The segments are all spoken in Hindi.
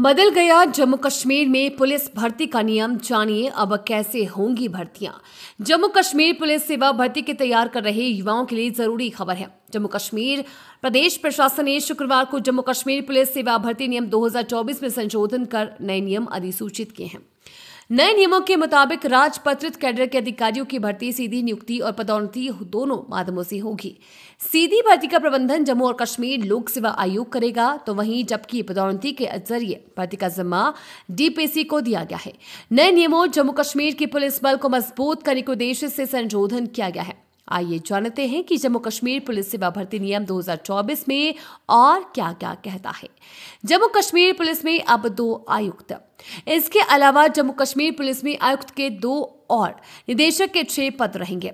बदल गया जम्मू कश्मीर में पुलिस भर्ती का नियम जानिए अब कैसे होंगी भर्तियां जम्मू कश्मीर पुलिस सेवा भर्ती के तैयार कर रहे युवाओं के लिए जरूरी खबर है जम्मू कश्मीर प्रदेश प्रशासन ने शुक्रवार को जम्मू कश्मीर पुलिस सेवा भर्ती नियम 2024 में संशोधन कर नए नियम अधिसूचित किए हैं नए नियमों के मुताबिक राजपत्रित कैडर के अधिकारियों की भर्ती सीधी नियुक्ति और पदोन्नति दोनों माध्यमों से होगी सीधी भर्ती का प्रबंधन जम्मू और कश्मीर लोक सेवा आयोग करेगा तो वहीं जबकि पदोन्नति के जरिए भर्ती का जिम्मा डीपीसी को दिया गया है नए नियमों जम्मू कश्मीर के पुलिस बल को मजबूत करने के उद्देश्य से संशोधन किया गया है आइए जानते हैं कि जम्मू कश्मीर पुलिस सेवा भर्ती नियम 2024 में और क्या क्या कहता है जम्मू कश्मीर पुलिस में अब दो आयुक्त इसके अलावा जम्मू कश्मीर पुलिस में आयुक्त के दो और निदेशक के छह पद रहेंगे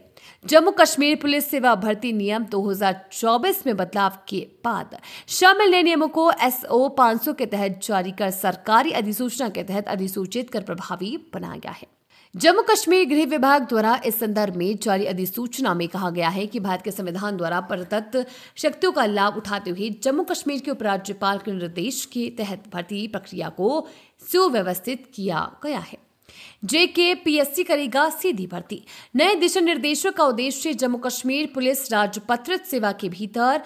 जम्मू कश्मीर पुलिस सेवा भर्ती नियम 2024 में बदलाव के बाद शामिल नए नियमों को एसओ 500 के तहत जारी कर सरकारी अधिसूचना के तहत अधिसूचित कर प्रभावी बनाया गया है जम्मू कश्मीर गृह विभाग द्वारा इस संदर्भ में जारी अधिसूचना में कहा गया है कि भारत के संविधान द्वारा प्रदत्त शक्तियों का लाभ उठाते हुए जम्मू कश्मीर के उपराज्यपाल के निर्देश के तहत भर्ती प्रक्रिया को सुव्यवस्थित किया गया है जेके पीएससी करेगा सीधी भर्ती नए दिशा निर्देशों का उद्देश्य जम्मू कश्मीर पुलिस राजपत्रित सेवा के भीतर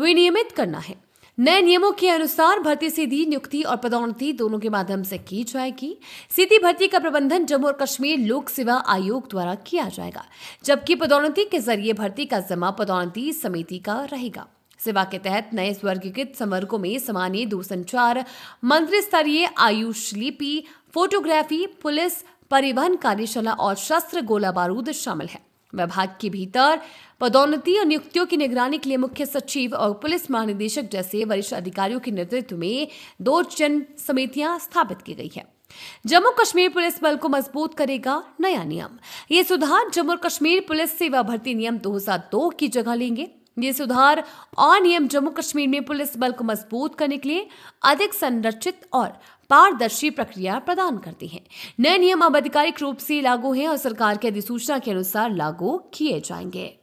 विनियमित करना है नए नियमों के अनुसार भर्ती सीधी नियुक्ति और पदोन्नति दोनों के माध्यम से की जाएगी सीधी भर्ती का प्रबंधन जम्मू और कश्मीर लोक सेवा आयोग द्वारा किया जाएगा जबकि पदोन्नति के जरिए भर्ती का जमा पदोन्नति समिति का रहेगा सेवा के तहत नए स्वर्गीकृत संवर्गों में सामान्य दूरसंचार मंत्री स्तरीय आयुष लिपि फोटोग्राफी पुलिस परिवहन कार्यशाला और शस्त्र गोला बारूद शामिल है विभाग के भीतर पदोन्नति और नियुक्तियों की निगरानी के लिए मुख्य सचिव और पुलिस महानिदेशक जैसे वरिष्ठ अधिकारियों के नेतृत्व में दो जन समितियां स्थापित की गई है जम्मू कश्मीर पुलिस बल को मजबूत करेगा नया नियम ये सुधार जम्मू कश्मीर पुलिस सेवा भर्ती नियम 2002 की जगह लेंगे ये सुधार और नियम जम्मू कश्मीर में पुलिस बल को मजबूत करने के लिए अधिक संरचित और पारदर्शी प्रक्रिया प्रदान करते हैं नए नियम अब आधिकारिक रूप से लागू हैं और सरकार की अधिसूचना के अनुसार लागू किए जाएंगे